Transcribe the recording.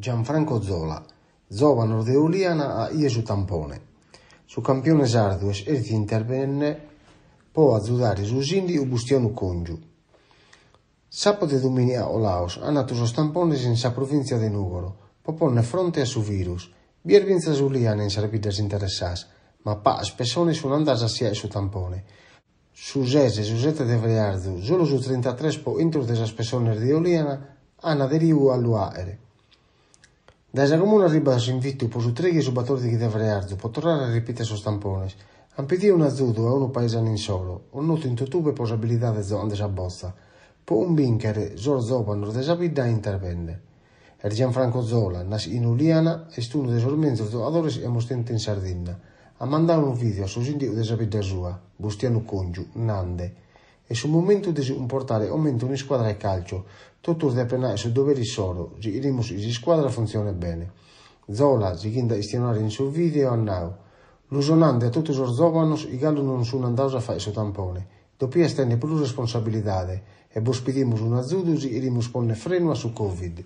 Gianfranco Zola, giovane Ordeoliana a Iesu Tampone. Su campione sardu e Erzi intervenne può aiutare su Sindi o Bustiano Congiu. Sapote dominia o Laos, ha nato sos tampones in sa provincia di Nugoro, popone fronte a su virus. Biervinza Giuliana in sarbidas interessas, ma pa spessone su andas sia su tampone. Su sese, su sette de Vriardu, solo su 33 po intro desa spessone di Oliana, hanno aderiu all'uaere. Desde a comuna su invito e su battor de Chidevrearzio por tornare a ripetere sos tampones. Ampidia una azudo a unu paesano in solo, un noto in tutube possibilidade onde sa bosta, Po un binchere, Zor Zopano de Sabidda intervende. Er Gianfranco Zola, nas in Uliana, è uno dei sormenzi doadores e mostente in Sardegna. Ha mandato un video a su sindico de Sabidda sua, Bustiano Congiu, Nande, e sul momento di comportare aumenta una squadra di calcio, tutto da appena il suo dovere solo, irimo se la squadra funziona bene. Zola, gighinda istionare in suo video a now. L'usonante a tutti i giovani, i gallo non sono andati a fare il suo tampone, dopo estende più responsabilità e bospediamo un azzudo e irimo sponne freno a su Covid.